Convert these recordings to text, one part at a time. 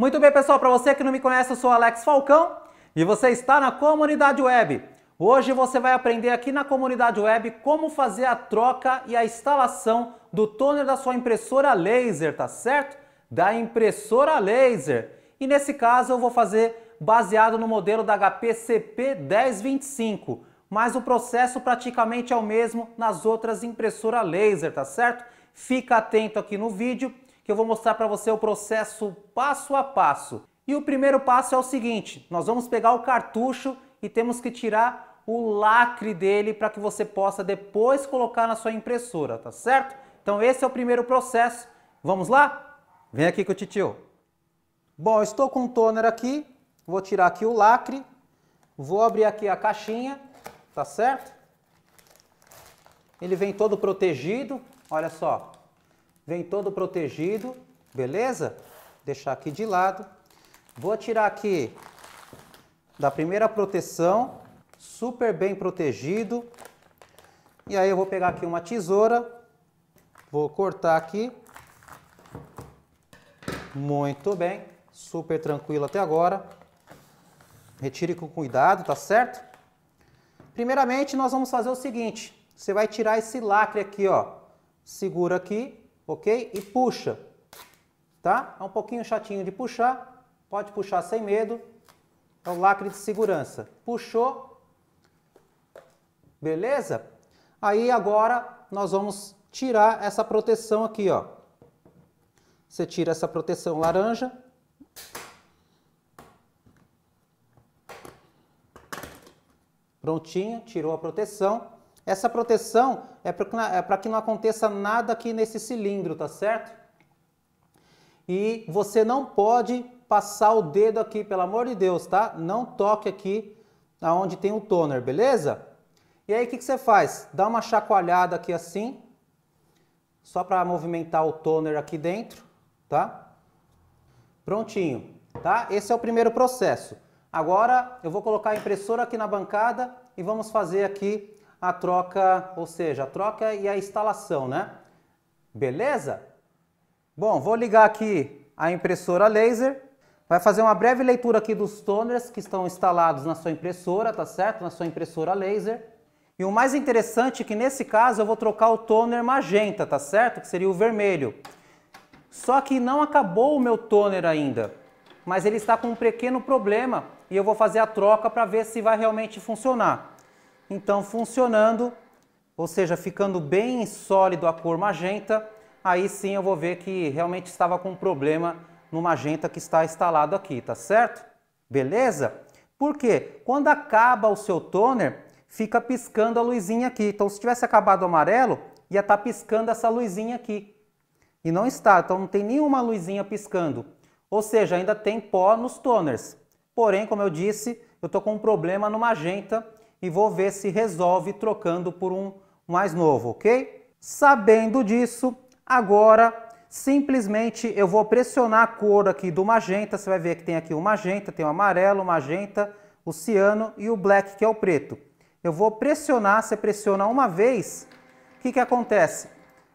Muito bem, pessoal, para você que não me conhece, eu sou Alex Falcão e você está na comunidade web. Hoje você vai aprender aqui na comunidade web como fazer a troca e a instalação do toner da sua impressora laser, tá certo? Da impressora laser. E nesse caso eu vou fazer baseado no modelo da HP CP 1025, mas o processo praticamente é o mesmo nas outras impressoras laser, tá certo? Fica atento aqui no vídeo que eu vou mostrar para você o processo passo a passo. E o primeiro passo é o seguinte: nós vamos pegar o cartucho e temos que tirar o lacre dele para que você possa depois colocar na sua impressora, tá certo? Então esse é o primeiro processo. Vamos lá? Vem aqui com o titio. Bom, estou com o toner aqui, vou tirar aqui o lacre, vou abrir aqui a caixinha, tá certo? Ele vem todo protegido, olha só, Vem todo protegido, beleza? Deixar aqui de lado. Vou tirar aqui da primeira proteção, super bem protegido. E aí eu vou pegar aqui uma tesoura, vou cortar aqui. Muito bem, super tranquilo até agora. Retire com cuidado, tá certo? Primeiramente, nós vamos fazer o seguinte. Você vai tirar esse lacre aqui, ó. Segura aqui ok? E puxa, tá? É um pouquinho chatinho de puxar, pode puxar sem medo, é o lacre de segurança. Puxou, beleza? Aí agora nós vamos tirar essa proteção aqui, ó. Você tira essa proteção laranja. Prontinho, tirou a proteção. Essa proteção é para é que não aconteça nada aqui nesse cilindro, tá certo? E você não pode passar o dedo aqui, pelo amor de Deus, tá? Não toque aqui onde tem o toner, beleza? E aí o que, que você faz? Dá uma chacoalhada aqui assim, só para movimentar o toner aqui dentro, tá? Prontinho, tá? Esse é o primeiro processo. Agora eu vou colocar a impressora aqui na bancada e vamos fazer aqui a troca, ou seja, a troca e a instalação, né? Beleza? Bom, vou ligar aqui a impressora laser. Vai fazer uma breve leitura aqui dos toners que estão instalados na sua impressora, tá certo? Na sua impressora laser. E o mais interessante é que nesse caso eu vou trocar o toner magenta, tá certo? Que seria o vermelho. Só que não acabou o meu toner ainda, mas ele está com um pequeno problema e eu vou fazer a troca para ver se vai realmente funcionar. Então, funcionando, ou seja, ficando bem sólido a cor magenta, aí sim eu vou ver que realmente estava com um problema no magenta que está instalado aqui, tá certo? Beleza? Porque quando acaba o seu toner, fica piscando a luzinha aqui. Então, se tivesse acabado o amarelo, ia estar tá piscando essa luzinha aqui. E não está, então não tem nenhuma luzinha piscando. Ou seja, ainda tem pó nos toners. Porém, como eu disse, eu estou com um problema no magenta e vou ver se resolve trocando por um mais novo, ok? Sabendo disso, agora simplesmente eu vou pressionar a cor aqui do magenta, você vai ver que tem aqui o magenta, tem o amarelo, o magenta, o ciano e o black, que é o preto. Eu vou pressionar, você pressiona uma vez, o que, que acontece?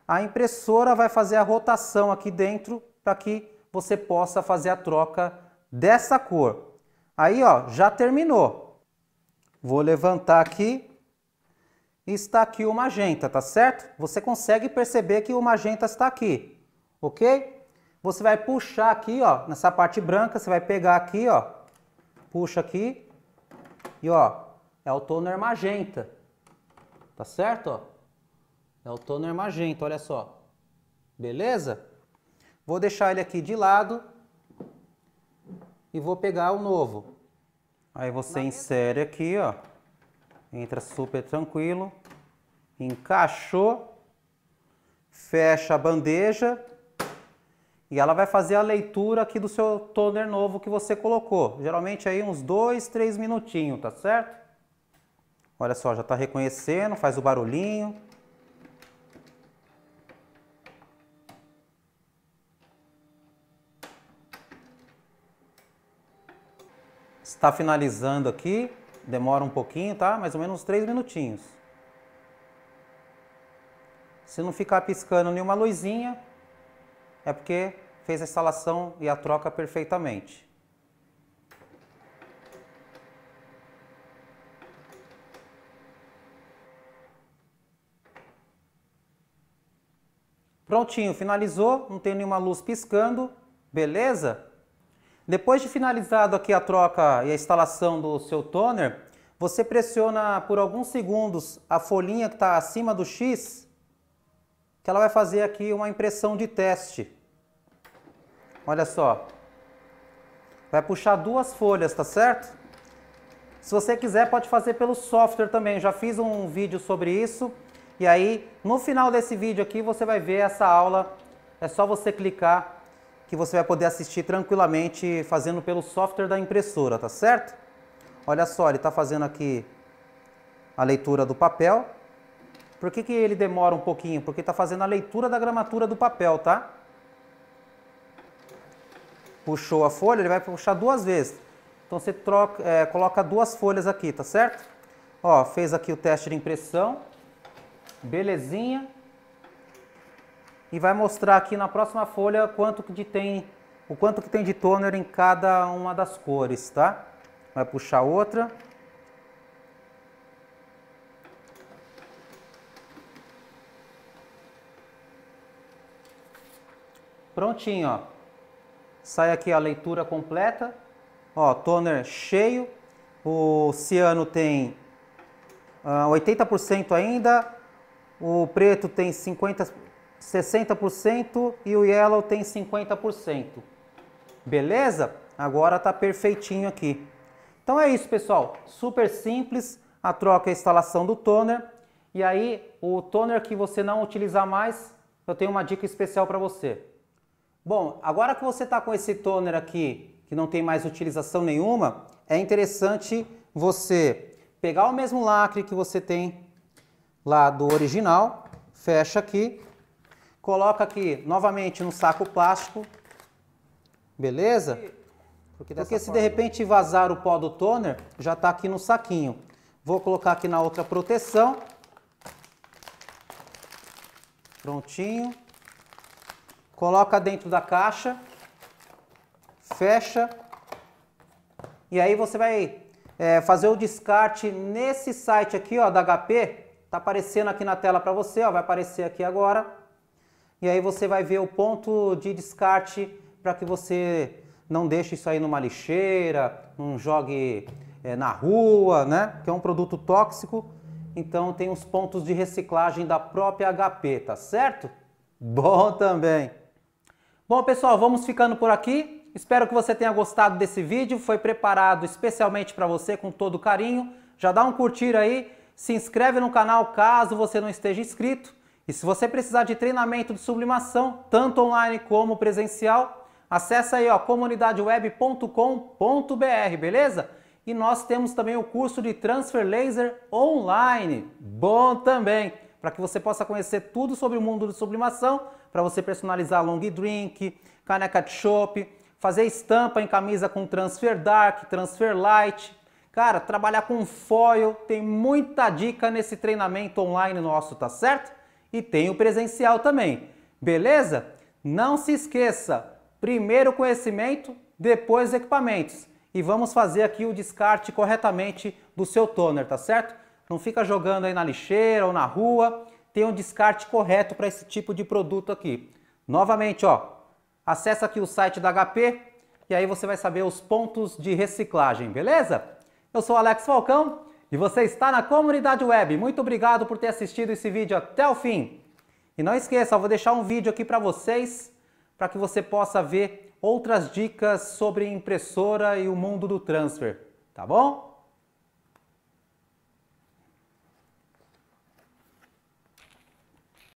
A impressora vai fazer a rotação aqui dentro para que você possa fazer a troca dessa cor. Aí, ó, já terminou. Vou levantar aqui. Está aqui o magenta, tá certo? Você consegue perceber que o magenta está aqui, ok? Você vai puxar aqui, ó, nessa parte branca, você vai pegar aqui, ó, puxa aqui e, ó, é o toner magenta, tá certo? Ó? É o toner magenta, olha só, beleza? Vou deixar ele aqui de lado e vou pegar o novo. Aí você insere aqui, ó. Entra super tranquilo. Encaixou. Fecha a bandeja. E ela vai fazer a leitura aqui do seu toner novo que você colocou. Geralmente aí uns dois, três minutinhos, tá certo? Olha só, já está reconhecendo, faz o barulhinho. Está finalizando aqui, demora um pouquinho, tá? Mais ou menos uns 3 minutinhos. Se não ficar piscando nenhuma luzinha, é porque fez a instalação e a troca perfeitamente. Prontinho, finalizou, não tem nenhuma luz piscando, beleza? Depois de finalizado aqui a troca e a instalação do seu toner, você pressiona por alguns segundos a folhinha que está acima do X, que ela vai fazer aqui uma impressão de teste. Olha só. Vai puxar duas folhas, tá certo? Se você quiser, pode fazer pelo software também. Já fiz um vídeo sobre isso. E aí, no final desse vídeo aqui, você vai ver essa aula. É só você clicar que você vai poder assistir tranquilamente fazendo pelo software da impressora, tá certo? Olha só, ele está fazendo aqui a leitura do papel. Por que, que ele demora um pouquinho? Porque está fazendo a leitura da gramatura do papel, tá? Puxou a folha, ele vai puxar duas vezes. Então você troca, é, coloca duas folhas aqui, tá certo? Ó, fez aqui o teste de impressão. Belezinha e vai mostrar aqui na próxima folha quanto que tem o quanto que tem de toner em cada uma das cores, tá? Vai puxar outra. Prontinho, ó. Sai aqui a leitura completa. Ó, toner cheio. O ciano tem 80% ah, ainda. O preto tem 50%. 60% e o yellow tem 50%. Beleza? Agora está perfeitinho aqui. Então é isso, pessoal. Super simples a troca e a instalação do toner. E aí, o toner que você não utilizar mais, eu tenho uma dica especial para você. Bom, agora que você está com esse toner aqui, que não tem mais utilização nenhuma, é interessante você pegar o mesmo lacre que você tem lá do original, fecha aqui Coloca aqui novamente no saco plástico, beleza? Porque, Porque se forma... de repente vazar o pó do toner, já está aqui no saquinho. Vou colocar aqui na outra proteção. Prontinho. Coloca dentro da caixa. Fecha. E aí você vai é, fazer o descarte nesse site aqui ó, da HP. Tá aparecendo aqui na tela para você, ó, vai aparecer aqui agora. E aí você vai ver o ponto de descarte para que você não deixe isso aí numa lixeira, não jogue é, na rua, né? Que é um produto tóxico. Então tem os pontos de reciclagem da própria HP, tá certo? Bom também. Bom pessoal, vamos ficando por aqui. Espero que você tenha gostado desse vídeo, foi preparado especialmente para você com todo carinho. Já dá um curtir aí, se inscreve no canal caso você não esteja inscrito e se você precisar de treinamento de sublimação, tanto online como presencial, acessa aí ó, comunidadeweb.com.br, beleza? E nós temos também o curso de Transfer Laser online, bom também, para que você possa conhecer tudo sobre o mundo de sublimação, para você personalizar long drink, caneca de chopp, fazer estampa em camisa com transfer dark, transfer light, cara, trabalhar com foil, tem muita dica nesse treinamento online nosso, tá certo? e tem o presencial também. Beleza? Não se esqueça, primeiro conhecimento, depois equipamentos. E vamos fazer aqui o descarte corretamente do seu toner, tá certo? Não fica jogando aí na lixeira ou na rua. Tem um descarte correto para esse tipo de produto aqui. Novamente, ó, acessa aqui o site da HP e aí você vai saber os pontos de reciclagem, beleza? Eu sou Alex Falcão, e você está na comunidade web. Muito obrigado por ter assistido esse vídeo até o fim. E não esqueça, eu vou deixar um vídeo aqui para vocês, para que você possa ver outras dicas sobre impressora e o mundo do transfer, tá bom?